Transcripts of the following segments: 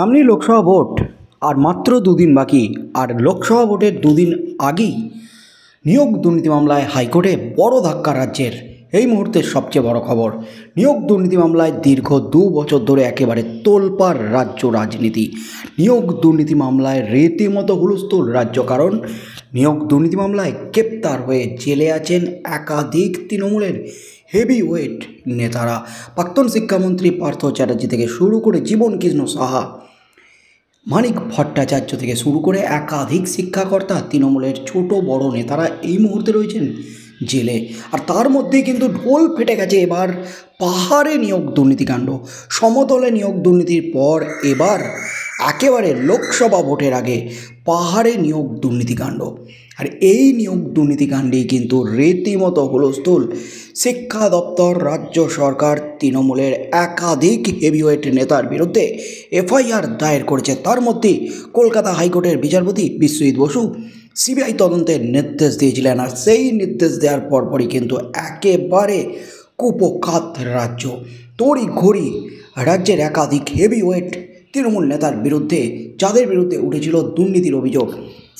সামনে লোকসভা ভোট আর মাত্র দুদিন বাকি আর লোকসভা ভোটের দুদিন আগেই নিয়োগ দুর্নীতি মামলায় হাইকোর্টে বড় ধাক্কা রাজ্যের এই মুহূর্তের সবচেয়ে বড় খবর নিয়োগ দুর্নীতি মামলায় দীর্ঘ দু বছর ধরে একেবারে তোলপার রাজ্য রাজনীতি নিয়োগ দুর্নীতি মামলায় রীতিমতো হুলস্থুল রাজ্য কারণ নিয়োগ দুর্নীতি মামলায় গ্রেপ্তার হয়ে জেলে আছেন একাধিক তৃণমূলের হেভি ওয়েট নেতারা প্রাক্তন শিক্ষামন্ত্রী পার্থ চ্যাটার্জি থেকে শুরু করে জীবন কৃষ্ণ সাহা মানিক ভট্টাচার্য থেকে শুরু করে একাধিক শিক্ষাকর্তা তৃণমূলের ছোট বড় নেতারা এই মুহূর্তে রয়েছেন জেলে আর তার মধ্যে কিন্তু ঢোল ফেটে গেছে এবার পাহাড়ে নিয়োগ দুর্নীতিকাণ্ড সমতলে নিয়োগ দুর্নীতির পর এবার একেবারে লোকসভা ভোটের আগে পাহাড়ে নিয়োগ দুর্নীতিকাণ্ড আর এই নিয়োগ দুর্নীতিকাণ্ডেই কিন্তু রীতিমতো হুলস্থুল শিক্ষা দপ্তর রাজ্য সরকার তৃণমূলের একাধিক হেভিওয়েট নেতার বিরুদ্ধে এফআইআর দায়ের করেছে তার মধ্যে কলকাতা হাইকোর্টের বিচারপতি বিশ্বজিৎ বসু সিবিআই তদন্তের নির্দেশ দিয়েছিলেন আর সেই নির্দেশ দেওয়ার পরপরই কিন্তু একেবারে কুপখাত রাজ্য তড়ি ঘড়ি রাজ্যের একাধিক হেভিওয়েট তৃণমূল নেতার বিরুদ্ধে যাদের বিরুদ্ধে উঠেছিল দুর্নীতির অভিযোগ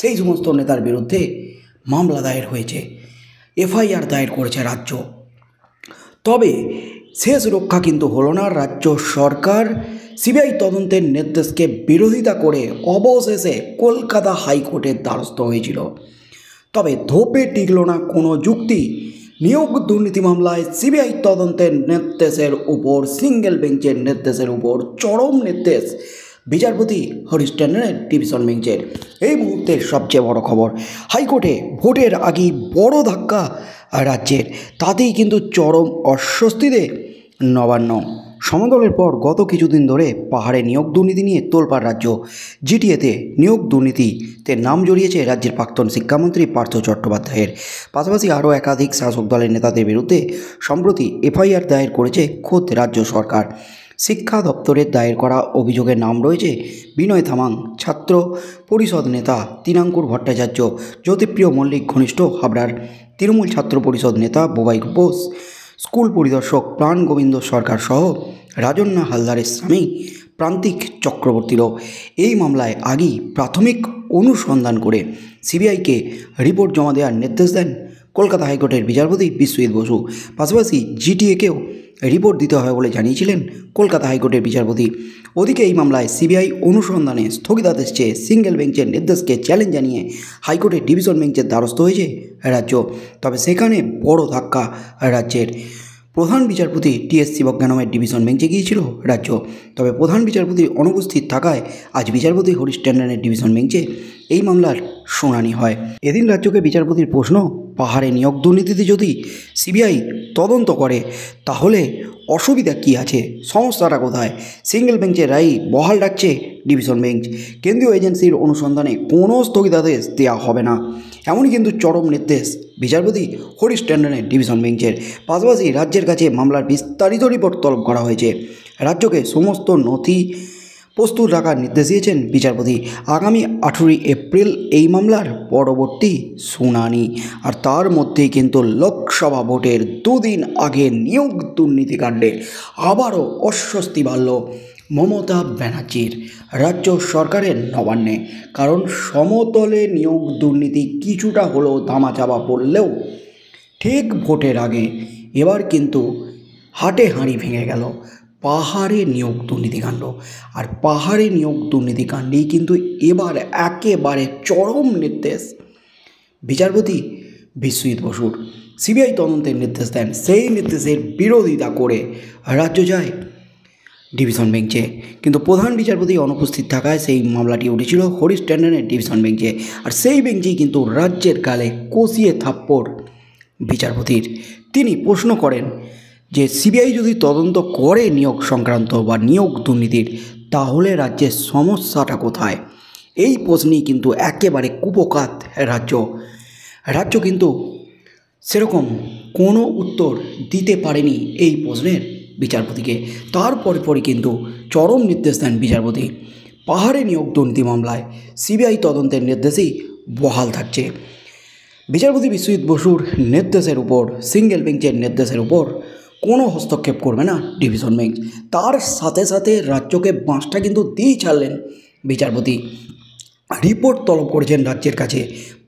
সেই সমস্ত নেতার বিরুদ্ধে মামলা দায়ের হয়েছে এফআইআর দায়ের করেছে রাজ্য তবে শেষ রক্ষা কিন্তু হলো না রাজ্য সরকার সিবিআই তদন্তের নির্দেশকে বিরোধিতা করে অবশেষে কলকাতা হাইকোর্টের দ্বারস্থ হয়েছিল তবে ধোপে টিকল না কোনো যুক্তি নিয়োগ দুর্নীতি মামলায় সিবিআই তদন্তের নির্দেশের উপর সিঙ্গেল বেঞ্চের নির্দেশের উপর চরম নির্দেশ বিচারপতি হরিশ ট্যান্ডনের ডিভিশন বেঞ্চের এই মুহূর্তের সবচেয়ে বড় খবর হাইকোর্টে ভোটের আগেই বড় ধাক্কা রাজ্যের তাতেই কিন্তু চরম অস্বস্তিতে নবান্ন সমদলের পর গত কিছুদিন ধরে পাহাড়ে নিয়োগ দুর্নীতি নিয়ে তোলপাড় রাজ্য জিটিএতে নিয়োগ দুর্নীতিতে নাম জড়িয়েছে রাজ্যের প্রাক্তন শিক্ষামন্ত্রী পার্থ চট্টোপাধ্যায়ের পাশাপাশি আরও একাধিক শাসক দলের নেতাদের বিরুদ্ধে সম্প্রতি এফআইআর দায়ের করেছে খোদ রাজ্য সরকার শিক্ষা দপ্তরের দায়ের করা অভিযোগের নাম রয়েছে বিনয় থামাং ছাত্র পরিষদ নেতা তিনাঙ্কুর ভট্টাচার্য জ্যোতিপ্রিয় মল্লিক ঘনিষ্ঠ হাবড়ার তৃণমূল ছাত্র পরিষদ নেতা বোবাই ঘোষ স্কুল পরিদর্শক প্রাণ গোবিন্দ সরকার সহ রাজন্না হালদারের স্বামী প্রান্তিক চক্রবর্তীরও এই মামলায় আগেই প্রাথমিক অনুসন্ধান করে সিবিআইকে রিপোর্ট জমা দেওয়ার নির্দেশ দেন কলকাতা হাইকোর্টের বিচারপতি বিশ্বজিৎ বসু পাশাপাশি জিটিএকেও রিপোর্ট দিতে হবে বলে জানিয়েছিলেন কলকাতা হাইকোর্টের বিচারপতি ওদিকে এই মামলায় সিবিআই অনুসন্ধানে স্থগিতাদেশ চেয়ে সিঙ্গেল বেঞ্চের নির্দেশকে চ্যালেঞ্জ জানিয়ে হাইকোর্টের ডিভিশন বেঞ্চের দ্বারস্থ হয়েছে রাজ্য তবে সেখানে বড় ধাক্কা রাজ্যের প্রধান বিচারপতি টিএস শিবজ্ঞানমের ডিভিশন বেঞ্চে গিয়েছিল রাজ্য তবে প্রধান বিচারপতি অনুপস্থিত থাকায় আজ বিচারপতি হরিশ ট্যান্ডনের ডিভিশন বেঞ্চে এই মামলার শুনানি হয় এদিন রাজ্যকে বিচারপতির প্রশ্ন পাহাড়ে নিয়োগ দুর্নীতিতে যদি সিবিআই তদন্ত করে তাহলে অসুবিধা কি আছে সংস্থাটা কোথায় সিঙ্গেল বেঞ্চের রায় বহাল রাখছে ডিভিশন বেঞ্চ কেন্দ্রীয় এজেন্সির অনুসন্ধানে কোনো স্থগিতাদেশ দেওয়া হবে না এমনই কিন্তু চরম নির্দেশ বিচারপতি হরিশ ট্যান্ডনের ডিভিশন বেঞ্চের পাশাপাশি রাজ্যের কাছে মামলার বিস্তারিত রিপোর্ট তলব করা হয়েছে রাজ্যকে সমস্ত নথি প্রস্তুত রাখার নির্দেশ দিয়েছেন বিচারপতি আগামী আঠেরোই এপ্রিল এই মামলার পরবর্তী শুনানি আর তার মধ্যেই কিন্তু লোকসভা ভোটের দুদিন আগে নিয়োগ দুর্নীতিকাণ্ডে আবারও অস্বস্তি বাড়ল মমতা ব্যানার্জির রাজ্য সরকারের নবান্নে কারণ সমতলে নিয়োগ দুর্নীতি কিছুটা হলেও চাপা পড়লেও ঠিক ভোটের আগে এবার কিন্তু হাটে হাঁড়ি ভেঙে গেল পাহাড়ে নিয়োগ দুর্নীতিকাণ্ড আর পাহাড়ে নিয়োগ দুর্নীতিকাণ্ডেই কিন্তু এবার একেবারে চরম নির্দেশ বিচারপতি বিশ্বজিৎ বসুর সিবিআই তদন্তের নির্দেশ দেন সেই নির্দেশের বিরোধিতা করে রাজ্য যায় ডিভিশন বেঞ্চে কিন্তু প্রধান বিচারপতি অনুপস্থিত থাকায় সেই মামলাটি উঠেছিল হরিশ ট্যান্ডনের ডিভিশন বেঞ্চে আর সেই বেঞ্চেই কিন্তু রাজ্যের কালে কষিয়ে থাপ্পড় বিচারপতির তিনি প্রশ্ন করেন যে সিবিআই যদি তদন্ত করে নিয়োগ সংক্রান্ত বা নিয়োগ দুর্নীতির তাহলে রাজ্যের সমস্যাটা কোথায় এই প্রশ্নেই কিন্তু একেবারে কুপকাত রাজ্য রাজ্য কিন্তু সেরকম কোনো উত্তর দিতে পারেনি এই প্রশ্নের বিচারপতিকে তার পরপরই কিন্তু চরম নির্দেশ দেন বিচারপতি পাহাড়ে নিয়োগ দুর্নীতি মামলায় সিবিআই তদন্তের নির্দেশেই বহাল থাকছে বিচারপতি বিশ্বজিৎ বসুর নির্দেশের উপর সিঙ্গেল বেঞ্চের নির্দেশের উপর কোনো হস্তক্ষেপ করবে না ডিভিশন বেঞ্চ তার সাথে সাথে রাজ্যকে বাঁশটা কিন্তু দিয়েই ছাড়লেন বিচারপতি রিপোর্ট তলব করেছেন রাজ্যের কাছে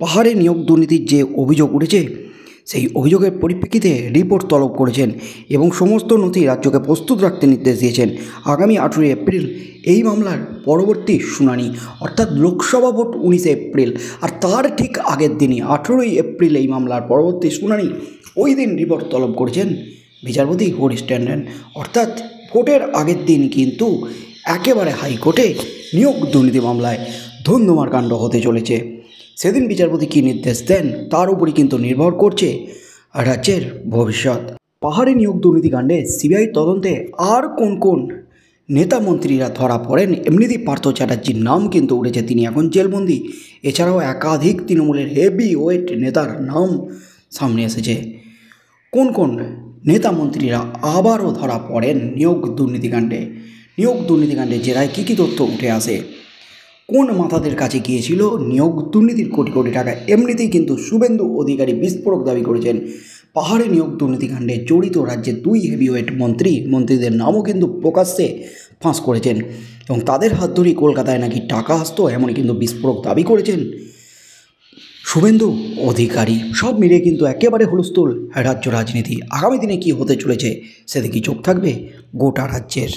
পাহাড়ে নিয়োগ দুর্নীতির যে অভিযোগ উঠেছে সেই অভিযোগের পরিপ্রেক্ষিতে রিপোর্ট তলব করেছেন এবং সমস্ত নথি রাজ্যকে প্রস্তুত রাখতে নির্দেশ দিয়েছেন আগামী আঠেরোই এপ্রিল এই মামলার পরবর্তী শুনানি অর্থাৎ লোকসভা ভোট উনিশে এপ্রিল আর তার ঠিক আগের দিনই আঠেরোই এপ্রিল এই মামলার পরবর্তী শুনানি ওই দিন রিপোর্ট তলব করেছেন বিচারপতি কোর্ট স্ট্যান্ডার্ড অর্থাৎ ভোটের আগের দিন কিন্তু একেবারে হাইকোর্টে নিয়োগ দুর্নীতি মামলায় ধুন্ধুমার কাণ্ড হতে চলেছে সেদিন বিচারপতি কী নির্দেশ দেন তার উপরই কিন্তু নির্ভর করছে রাজ্যের ভবিষ্যৎ পাহাড়ে নিয়োগ দুর্নীতিকাণ্ডে সিবিআই তদন্তে আর কোন কোন নেতা মন্ত্রীরা ধরা পড়েন এমনিতেই পার্থ চ্যাটার্জির নাম কিন্তু উঠেছে তিনি এখন জেলবন্দি এছাড়াও একাধিক তৃণমূলের হেভি ওয়েট নেতার নাম সামনে এসেছে কোন কোন নেতা মন্ত্রীরা আবারও ধরা পড়েন নিয়োগ দুর্নীতিকাণ্ডে নিয়োগ দুর্নীতিকাণ্ডে জেরায় কী কী তথ্য উঠে আসে কোন মাথাদের কাছে গিয়েছিল নিয়োগ দুর্নীতির কোটি কোটি টাকা এমনিতেই কিন্তু শুভেন্দু অধিকারী বিস্ফোরক দাবি করেছেন পাহাড়ে নিয়োগ দুর্নীতিকাণ্ডে জড়িত রাজ্যে দুই হেভিওয়েট মন্ত্রী মন্ত্রীদের নামও কিন্তু প্রকাশ্যে ফাঁস করেছেন এবং তাদের হাত ধরেই কলকাতায় নাকি টাকা আসতো এমনই কিন্তু বিস্ফোরক দাবি করেছেন শুভেন্দু অধিকারী সব মিলে কিন্তু একেবারে হুলস্থুল রাজ্য রাজনীতি আগামী দিনে কি হতে চলেছে সেদিকে চোখ থাকবে গোটা রাজ্যের